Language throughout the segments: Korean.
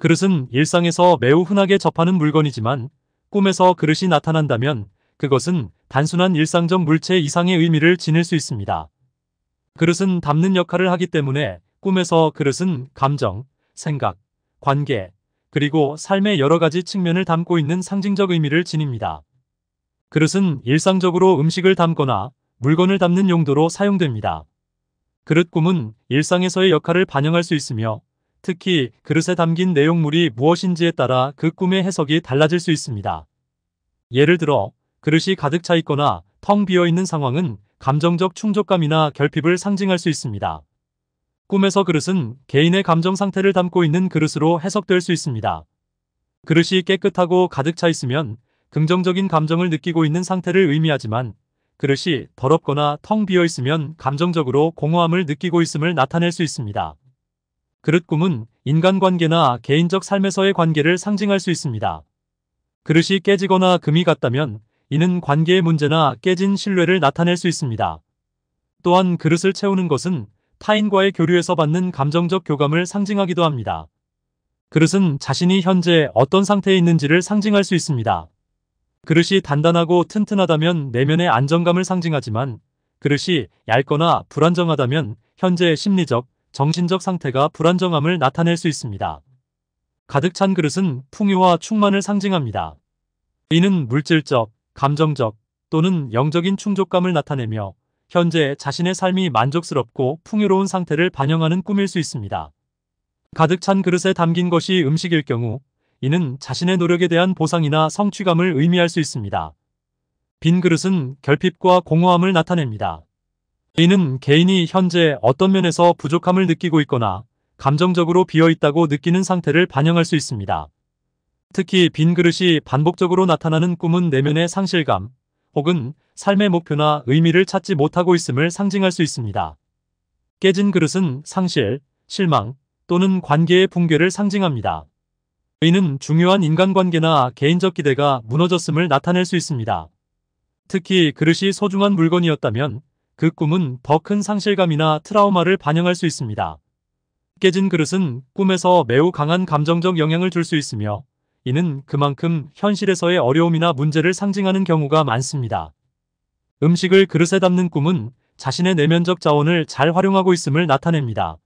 그릇은 일상에서 매우 흔하게 접하는 물건이지만 꿈에서 그릇이 나타난다면 그것은 단순한 일상적 물체 이상의 의미를 지닐 수 있습니다. 그릇은 담는 역할을 하기 때문에 꿈에서 그릇은 감정, 생각, 관계, 그리고 삶의 여러 가지 측면을 담고 있는 상징적 의미를 지닙니다. 그릇은 일상적으로 음식을 담거나 물건을 담는 용도로 사용됩니다. 그릇 꿈은 일상에서의 역할을 반영할 수 있으며 특히 그릇에 담긴 내용물이 무엇인지에 따라 그 꿈의 해석이 달라질 수 있습니다. 예를 들어 그릇이 가득 차 있거나 텅 비어 있는 상황은 감정적 충족감이나 결핍을 상징할 수 있습니다. 꿈에서 그릇은 개인의 감정 상태를 담고 있는 그릇으로 해석될 수 있습니다. 그릇이 깨끗하고 가득 차 있으면 긍정적인 감정을 느끼고 있는 상태를 의미하지만 그릇이 더럽거나 텅 비어 있으면 감정적으로 공허함을 느끼고 있음을 나타낼 수 있습니다. 그릇 꿈은 인간관계나 개인적 삶에서의 관계를 상징할 수 있습니다. 그릇이 깨지거나 금이 갔다면 이는 관계의 문제나 깨진 신뢰를 나타낼 수 있습니다. 또한 그릇을 채우는 것은 타인과의 교류에서 받는 감정적 교감을 상징하기도 합니다. 그릇은 자신이 현재 어떤 상태에 있는지를 상징할 수 있습니다. 그릇이 단단하고 튼튼하다면 내면의 안정감을 상징하지만 그릇이 얇거나 불안정하다면 현재의 심리적, 정신적 상태가 불안정함을 나타낼 수 있습니다. 가득 찬 그릇은 풍요와 충만을 상징합니다. 이는 물질적, 감정적 또는 영적인 충족감을 나타내며 현재 자신의 삶이 만족스럽고 풍요로운 상태를 반영하는 꿈일 수 있습니다. 가득 찬 그릇에 담긴 것이 음식일 경우 이는 자신의 노력에 대한 보상이나 성취감을 의미할 수 있습니다. 빈 그릇은 결핍과 공허함을 나타냅니다. 이는 개인이 현재 어떤 면에서 부족함을 느끼고 있거나 감정적으로 비어있다고 느끼는 상태를 반영할 수 있습니다. 특히 빈 그릇이 반복적으로 나타나는 꿈은 내면의 상실감 혹은 삶의 목표나 의미를 찾지 못하고 있음을 상징할 수 있습니다. 깨진 그릇은 상실, 실망 또는 관계의 붕괴를 상징합니다. 의는 중요한 인간관계나 개인적 기대가 무너졌음을 나타낼 수 있습니다. 특히 그릇이 소중한 물건이었다면 그 꿈은 더 큰 상실감이나 트라우마를 반영할 수 있습니다. 깨진 그릇은 꿈에서 매우 강한 감정적 영향을 줄 수 있으며 이는 그만큼 현실에서의 어려움이나 문제를 상징하는 경우가 많습니다. 음식을 그릇에 담는 꿈은 자신의 내면적 자원을 잘 활용하고 있음을 나타냅니다.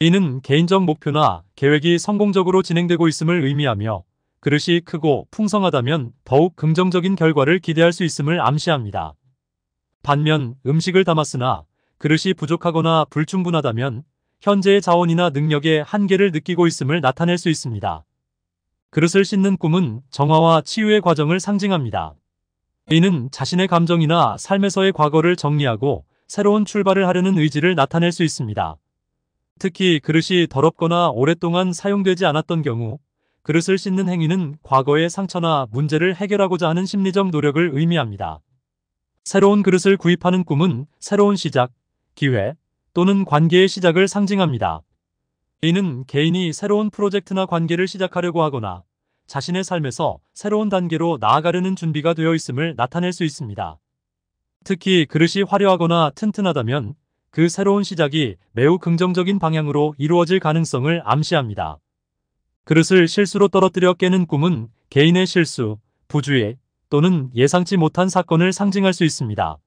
이는 개인적 목표나 계획이 성공적으로 진행되고 있음을 의미하며 그릇이 크고 풍성하다면 더욱 긍정적인 결과를 기대할 수 있음을 암시합니다. 반면 음식을 담았으나 그릇이 부족하거나 불충분하다면 현재의 자원이나 능력의 한계를 느끼고 있음을 나타낼 수 있습니다. 그릇을 씻는 꿈은 정화와 치유의 과정을 상징합니다. 이는 자신의 감정이나 삶에서의 과거를 정리하고 새로운 출발을 하려는 의지를 나타낼 수 있습니다. 특히 그릇이 더럽거나 오랫동안 사용되지 않았던 경우 그릇을 씻는 행위는 과거의 상처나 문제를 해결하고자 하는 심리적 노력을 의미합니다. 새로운 그릇을 구입하는 꿈은 새로운 시작, 기회 또는 관계의 시작을 상징합니다. 이는 개인이 새로운 프로젝트나 관계를 시작하려고 하거나 자신의 삶에서 새로운 단계로 나아가려는 준비가 되어 있음을 나타낼 수 있습니다. 특히 그릇이 화려하거나 튼튼하다면 그 새로운 시작이 매우 긍정적인 방향으로 이루어질 가능성을 암시합니다. 그릇을 실수로 떨어뜨려 깨는 꿈은 개인의 실수, 부주의, 또는 예상치 못한 사건을 상징할 수 있습니다.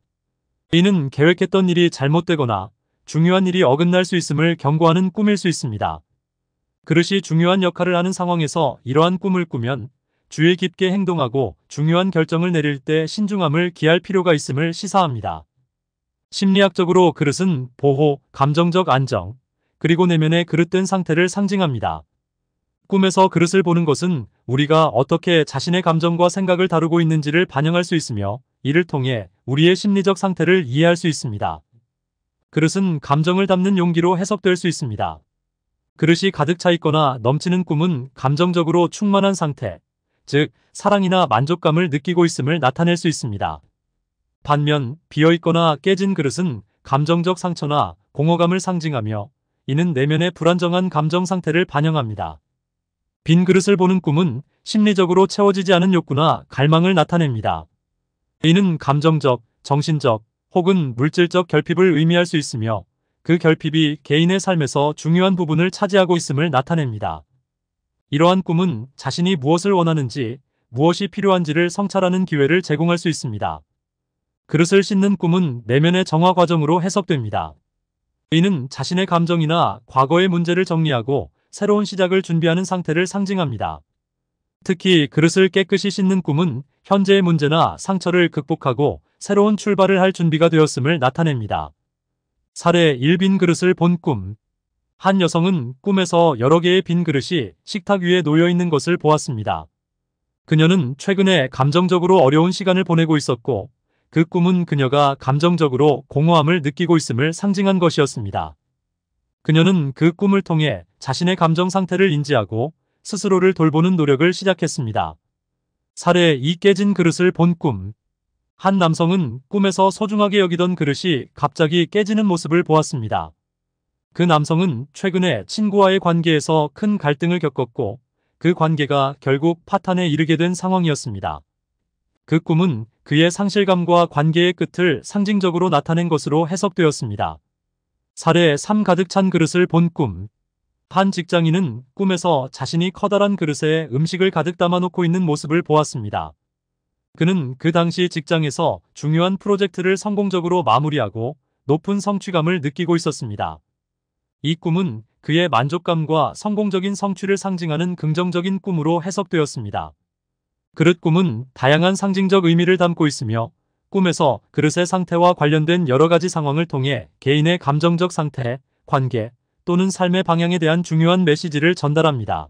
이는 계획했던 일이 잘못되거나 중요한 일이 어긋날 수 있음을 경고하는 꿈일 수 있습니다. 그릇이 중요한 역할을 하는 상황에서 이러한 꿈을 꾸면 주의 깊게 행동하고 중요한 결정을 내릴 때 신중함을 기할 필요가 있음을 시사합니다. 심리학적으로 그릇은 보호, 감정적 안정, 그리고 내면의 그릇된 상태를 상징합니다. 꿈에서 그릇을 보는 것은 우리가 어떻게 자신의 감정과 생각을 다루고 있는지를 반영할 수 있으며 이를 통해 우리의 심리적 상태를 이해할 수 있습니다. 그릇은 감정을 담는 용기로 해석될 수 있습니다. 그릇이 가득 차 있거나 넘치는 꿈은 감정적으로 충만한 상태, 즉 사랑이나 만족감을 느끼고 있음을 나타낼 수 있습니다. 반면 비어 있거나 깨진 그릇은 감정적 상처나 공허감을 상징하며 이는 내면의 불안정한 감정 상태를 반영합니다. 빈 그릇을 보는 꿈은 심리적으로 채워지지 않은 욕구나 갈망을 나타냅니다. 이는 감정적, 정신적 혹은 물질적 결핍을 의미할 수 있으며 그 결핍이 개인의 삶에서 중요한 부분을 차지하고 있음을 나타냅니다. 이러한 꿈은 자신이 무엇을 원하는지 무엇이 필요한지를 성찰하는 기회를 제공할 수 있습니다. 그릇을 씻는 꿈은 내면의 정화 과정으로 해석됩니다. 이는 자신의 감정이나 과거의 문제를 정리하고 새로운 시작을 준비하는 상태를 상징합니다. 특히 그릇을 깨끗이 씻는 꿈은 현재의 문제나 상처를 극복하고 새로운 출발을 할 준비가 되었음을 나타냅니다. 사례 1빈 그릇을 본 꿈. 한 여성은 꿈에서 여러 개의 빈 그릇이 식탁 위에 놓여 있는 것을 보았습니다. 그녀는 최근에 감정적으로 어려운 시간을 보내고 있었고 그 꿈은 그녀가 감정적으로 공허함을 느끼고 있음을 상징한 것이었습니다. 그녀는 그 꿈을 통해 자신의 감정 상태를 인지하고 스스로를 돌보는 노력을 시작했습니다. 사례 이 깨진 그릇을 본 꿈. 한 남성은 꿈에서 소중하게 여기던 그릇이 갑자기 깨지는 모습을 보았습니다. 그 남성은 최근에 친구와의 관계에서 큰 갈등을 겪었고 그 관계가 결국 파탄에 이르게 된 상황이었습니다. 그 꿈은 그의 상실감과 관계의 끝을 상징적으로 나타낸 것으로 해석되었습니다. 사례에 삶 가득 찬 그릇을 본 꿈. 한 직장인은 꿈에서 자신이 커다란 그릇에 음식을 가득 담아놓고 있는 모습을 보았습니다. 그는 그 당시 직장에서 중요한 프로젝트를 성공적으로 마무리하고 높은 성취감을 느끼고 있었습니다. 이 꿈은 그의 만족감과 성공적인 성취를 상징하는 긍정적인 꿈으로 해석되었습니다. 그릇 꿈은 다양한 상징적 의미를 담고 있으며 꿈에서 그릇의 상태와 관련된 여러 가지 상황을 통해 개인의 감정적 상태, 관계 또는 삶의 방향에 대한 중요한 메시지를 전달합니다.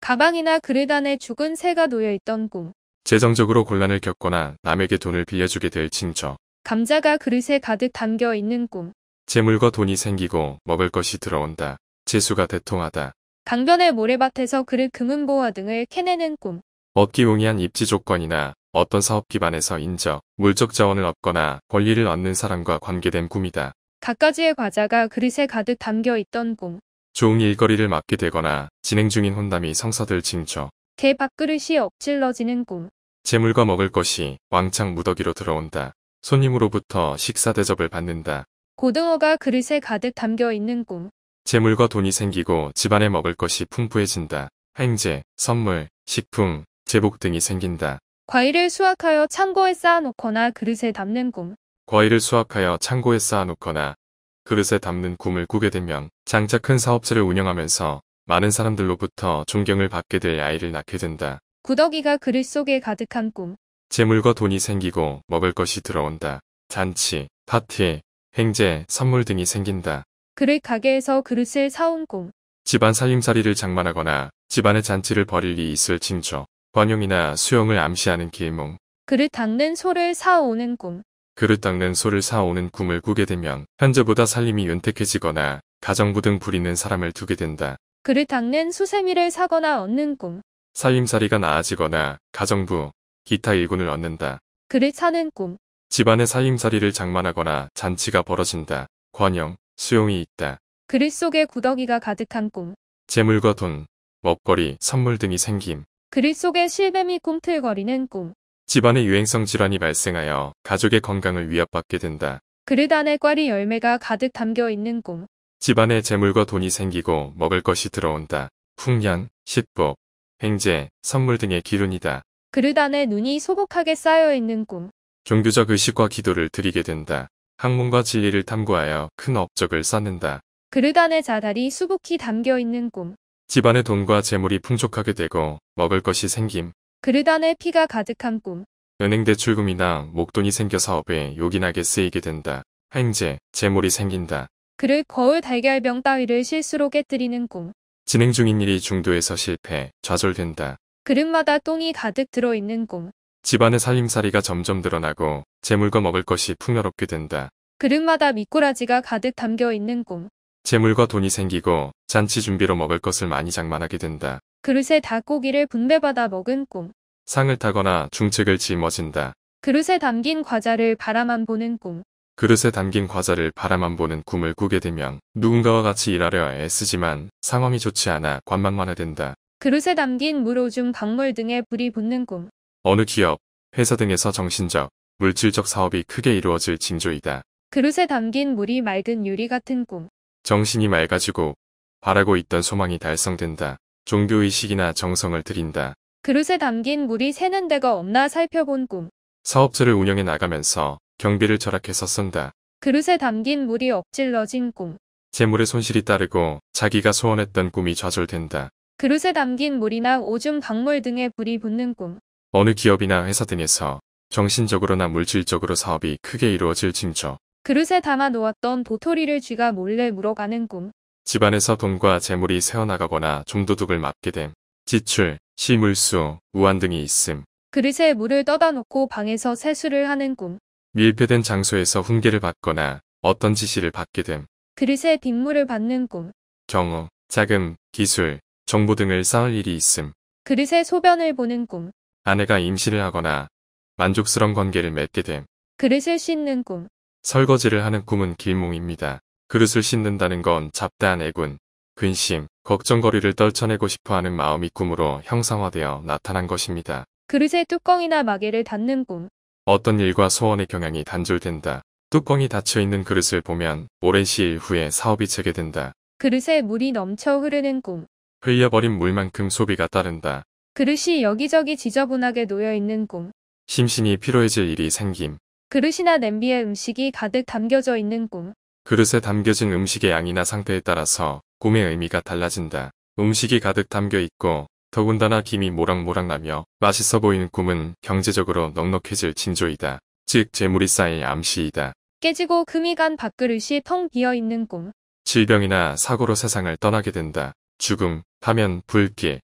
가방이나 그릇 안에 죽은 새가 놓여있던 꿈. 재정적으로 곤란을 겪거나 남에게 돈을 빌려주게 될친조 감자가 그릇에 가득 담겨 있는 꿈. 재물과 돈이 생기고 먹을 것이 들어온다. 재수가 대통하다. 강변의 모래밭에서 그릇 금은보화 등을 캐내는 꿈. 업기용이한 입지 조건이나 어떤 사업 기반에서 인적, 물적 자원을 얻거나 권리를 얻는 사람과 관계된 꿈이다. 갖가지의 과자가 그릇에 가득 담겨 있던 꿈. 좋은 일거리를 맡게 되거나 진행 중인 혼담이 성사될 징조. 개 밥그릇이 엎질러지는 꿈. 재물과 먹을 것이 왕창 무더기로 들어온다. 손님으로부터 식사 대접을 받는다. 고등어가 그릇에 가득 담겨 있는 꿈. 재물과 돈이 생기고 집안에 먹을 것이 풍부해진다. 행제, 선물, 식품, 제복 등이 생긴다. 과일을 수확하여 창고에 쌓아놓거나 그릇에 담는 꿈. 과일을 수확하여 창고에 쌓아놓거나 그릇에 담는 꿈을 꾸게 되면 장차 큰 사업체를 운영하면서 많은 사람들로부터 존경을 받게 될 아이를 낳게 된다. 구더기가 그릇 속에 가득한 꿈. 재물과 돈이 생기고 먹을 것이 들어온다. 잔치, 파티, 행제, 선물 등이 생긴다. 그릇 가게에서 그릇을 사온 꿈. 집안 살림살이를 장만하거나 집안의 잔치를 벌일 이 있을 징조. 관영이나수영을 암시하는 길몽. 그를 닦는 소를 사오는 꿈. 그릇 닦는 소를 사오는 꿈을 꾸게 되면 현재보다 살림이 윤택해지거나 가정부등 부리는 사람을 두게 된다. 그를 닦는 수세미를 사거나 얻는 꿈. 살림살이가 나아지거나 가정부, 기타 일군을 얻는다. 그를 사는 꿈. 집안의 살림살이를 장만하거나 잔치가 벌어진다. 관영, 수용이 있다. 그릇 속에 구더기가 가득한 꿈. 재물과 돈, 먹거리, 선물 등이 생김. 그릇 속에 실뱀이 꿈틀거리는 꿈. 집안에 유행성 질환이 발생하여 가족의 건강을 위협받게 된다. 그릇 안에 꽈리 열매가 가득 담겨 있는 꿈. 집안에 재물과 돈이 생기고 먹을 것이 들어온다. 풍년, 식복, 횡재, 선물 등의 기운이다. 그릇 안에 눈이 소복하게 쌓여 있는 꿈. 종교적 의식과 기도를 드리게 된다. 학문과 진리를 탐구하여 큰 업적을 쌓는다. 그릇 안에 자달이 수북히 담겨 있는 꿈. 집안의 돈과 재물이 풍족하게 되고 먹을 것이 생김. 그릇 안에 피가 가득한 꿈. 은행 대출금이나 목돈이 생겨 사업에 요긴하게 쓰이게 된다. 횡재, 재물이 생긴다. 그를 거울 달걀병 따위를 실수로 깨뜨리는 꿈. 진행 중인 일이 중도에서 실패, 좌절된다. 그릇마다 똥이 가득 들어있는 꿈. 집안의 살림살이가 점점 늘어나고 재물과 먹을 것이 풍요롭게 된다. 그릇마다 미꾸라지가 가득 담겨 있는 꿈. 재물과 돈이 생기고 잔치 준비로 먹을 것을 많이 장만하게 된다. 그릇에 닭고기를 분배받아 먹은 꿈. 상을 타거나 중책을 짊어진다. 그릇에 담긴 과자를 바라만 보는 꿈. 그릇에 담긴 과자를 바라만 보는 꿈을 꾸게 되면 누군가와 같이 일하려 애쓰지만 상황이 좋지 않아 관망만 해된다 그릇에 담긴 물 오줌 박물 등에 불이 붙는 꿈. 어느 기업, 회사 등에서 정신적, 물질적 사업이 크게 이루어질 징조이다. 그릇에 담긴 물이 맑은 유리 같은 꿈. 정신이 맑아지고 바라고 있던 소망이 달성된다. 종교의식이나 정성을 들인다. 그릇에 담긴 물이 새는 데가 없나 살펴본 꿈. 사업체를 운영해 나가면서 경비를 절약해서 쓴다. 그릇에 담긴 물이 엎질러진 꿈. 재물의 손실이 따르고 자기가 소원했던 꿈이 좌절된다. 그릇에 담긴 물이나 오줌 강물 등의 불이 붙는 꿈. 어느 기업이나 회사 등에서 정신적으로나 물질적으로 사업이 크게 이루어질 징조. 그릇에 담아 놓았던 도토리를 쥐가 몰래 물어가는 꿈. 집안에서 돈과 재물이 새어나가거나 좀도둑을 맞게 됨. 지출, 시물수, 우한 등이 있음. 그릇에 물을 떠다 놓고 방에서 세수를 하는 꿈. 밀폐된 장소에서 훈계를 받거나 어떤 지시를 받게 됨. 그릇에 빗물을 받는 꿈. 경우, 자금, 기술, 정보 등을 쌓을 일이 있음. 그릇에 소변을 보는 꿈. 아내가 임신을 하거나 만족스러운 관계를 맺게 됨. 그릇을 씻는 꿈. 설거지를 하는 꿈은 길몽입니다. 그릇을 씻는다는 건 잡다한 애군, 근심, 걱정거리를 떨쳐내고 싶어하는 마음이 꿈으로 형상화되어 나타난 것입니다. 그릇에 뚜껑이나 마개를 닫는 꿈. 어떤 일과 소원의 경향이 단절된다. 뚜껑이 닫혀있는 그릇을 보면 오랜 시일 후에 사업이 재개된다. 그릇에 물이 넘쳐 흐르는 꿈. 흘려버린 물만큼 소비가 따른다. 그릇이 여기저기 지저분하게 놓여있는 꿈. 심신이 피로해질 일이 생김. 그릇이나 냄비에 음식이 가득 담겨져 있는 꿈. 그릇에 담겨진 음식의 양이나 상태에 따라서 꿈의 의미가 달라진다. 음식이 가득 담겨 있고 더군다나 김이 모락모락 나며 맛있어 보이는 꿈은 경제적으로 넉넉해질 징조이다. 즉 재물이 쌓일 암시이다. 깨지고 금이 간 밥그릇이 텅 비어 있는 꿈. 질병이나 사고로 세상을 떠나게 된다. 죽음, 파면, 불길,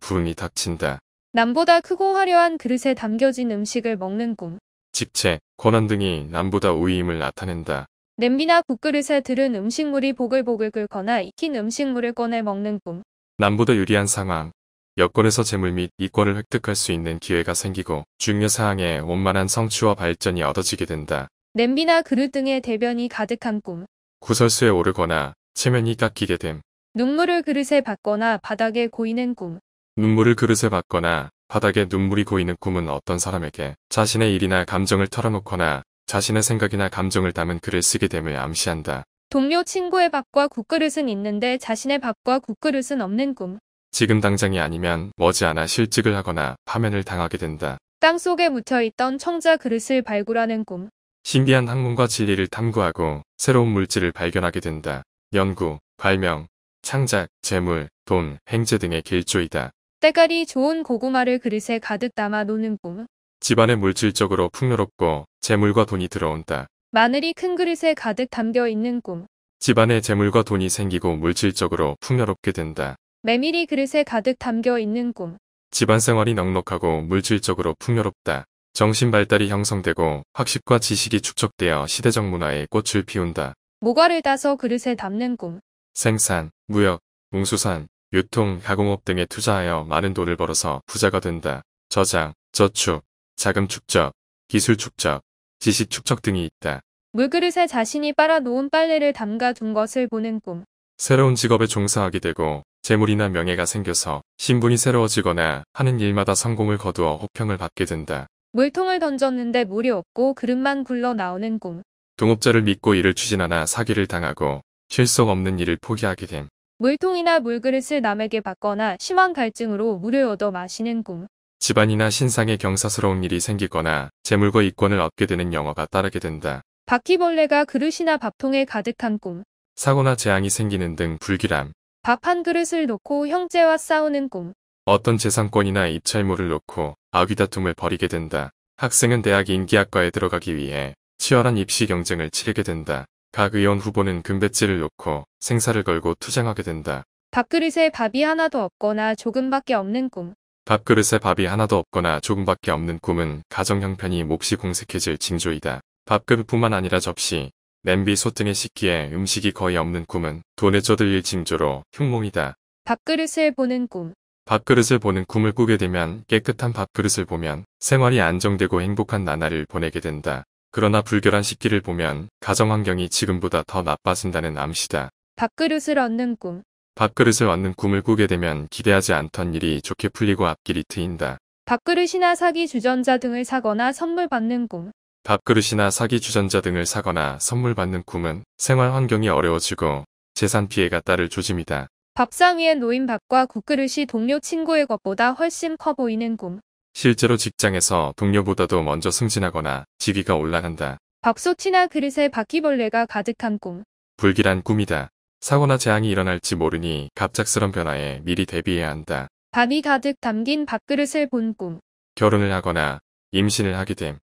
분이 음, 닥친다. 남보다 크고 화려한 그릇에 담겨진 음식을 먹는 꿈. 직체, 권한 등이 남보다 우위임을 나타낸다. 냄비나 국그릇에 들은 음식물이 보글보글 끓거나 익힌 음식물을 꺼내 먹는 꿈. 남보다 유리한 상황, 여권에서 재물 및 이권을 획득할 수 있는 기회가 생기고 중요사항에 원만한 성취와 발전이 얻어지게 된다. 냄비나 그릇 등의 대변이 가득한 꿈. 구설수에 오르거나 체면이 깎이게 됨. 눈물을 그릇에 받거나 바닥에 고이는 꿈. 눈물을 그릇에 받거나 바닥에 눈물이 고이는 꿈은 어떤 사람에게 자신의 일이나 감정을 털어놓거나 자신의 생각이나 감정을 담은 글을 쓰게 됨을 암시한다. 동료 친구의 밥과 국그릇은 있는데 자신의 밥과 국그릇은 없는 꿈. 지금 당장이 아니면 머지않아 실직을 하거나 파면을 당하게 된다. 땅 속에 묻혀있던 청자 그릇을 발굴하는 꿈. 신비한 학문과 진리를 탐구하고 새로운 물질을 발견하게 된다. 연구, 발명, 창작, 재물, 돈, 행제 등의 길조이다. 때깔이 좋은 고구마를 그릇에 가득 담아 놓는 꿈. 집안에 물질적으로 풍요롭고 재물과 돈이 들어온다. 마늘이 큰 그릇에 가득 담겨 있는 꿈. 집안에 재물과 돈이 생기고 물질적으로 풍요롭게 된다. 메밀이 그릇에 가득 담겨 있는 꿈. 집안 생활이 넉넉하고 물질적으로 풍요롭다. 정신 발달이 형성되고 학식과 지식이 축적되어 시대적 문화에 꽃을 피운다. 모과를 따서 그릇에 담는 꿈. 생산, 무역, 농수산, 유통, 가공업 등에 투자하여 많은 돈을 벌어서 부자가 된다. 저장, 저축, 자금 축적, 기술 축적, 지식 축적 등이 있다. 물그릇에 자신이 빨아놓은 빨래를 담가둔 것을 보는 꿈. 새로운 직업에 종사하게 되고 재물이나 명예가 생겨서 신분이 새로워지거나 하는 일마다 성공을 거두어 호평을 받게 된다. 물통을 던졌는데 물이 없고 그릇만 굴러 나오는 꿈. 동업자를 믿고 일을 추진하나 사기를 당하고 실속 없는 일을 포기하게 됨. 물통이나 물그릇을 남에게 받거나 심한 갈증으로 물을 얻어 마시는 꿈. 집안이나 신상에 경사스러운 일이 생기거나 재물과 이권을 얻게 되는 영어가 따르게 된다. 바퀴벌레가 그릇이나 밥통에 가득한 꿈. 사고나 재앙이 생기는 등 불길함. 밥 한 그릇을 놓고 형제와 싸우는 꿈. 어떤 재산권이나 입찰물을 놓고 아귀다툼을 벌이게 된다. 학생은 대학 인기학과에 들어가기 위해 치열한 입시 경쟁을 치르게 된다. 각 의원 후보는 금배지를 놓고 생사를 걸고 투쟁하게 된다. 밥그릇에 밥이 하나도 없거나 조금밖에 없는 꿈. 밥그릇에 밥이 하나도 없거나 조금밖에 없는 꿈은 가정 형편이 몹시 공색해질 징조이다. 밥그릇뿐만 아니라 접시, 냄비, 솥 등의 식기에 음식이 거의 없는 꿈은 돈에 쪼들릴 징조로 흉몽이다. 밥그릇을 보는 꿈. 밥그릇을 보는 꿈을 꾸게 되면 깨끗한 밥그릇을 보면 생활이 안정되고 행복한 나날을 보내게 된다. 그러나 불결한 식기를 보면 가정 환경이 지금보다 더 나빠진다는 암시다. 밥그릇을 얻는 꿈. 밥그릇을 얻는 꿈을 꾸게 되면 기대하지 않던 일이 좋게 풀리고 앞길이 트인다. 밥그릇이나 사기 주전자 등을 사거나 선물 받는 꿈. 밥그릇이나 사기 주전자 등을 사거나 선물 받는 꿈은 생활 환경이 어려워지고 재산 피해가 따를 조짐이다. 밥상 위에 놓인 밥과 국그릇이 동료 친구의 것보다 훨씬 커 보이는 꿈. 실제로 직장에서 동료보다도 먼저 승진하거나 지위가 올라간다. 박소치나 그릇에 바퀴벌레가 가득한 꿈. 불길한 꿈이다. 사고나 재앙이 일어날지 모르니 갑작스런 변화에 미리 대비해야 한다. 밥이 가득 담긴 밥그릇을 본 꿈. 결혼을 하거나 임신을 하게 됨.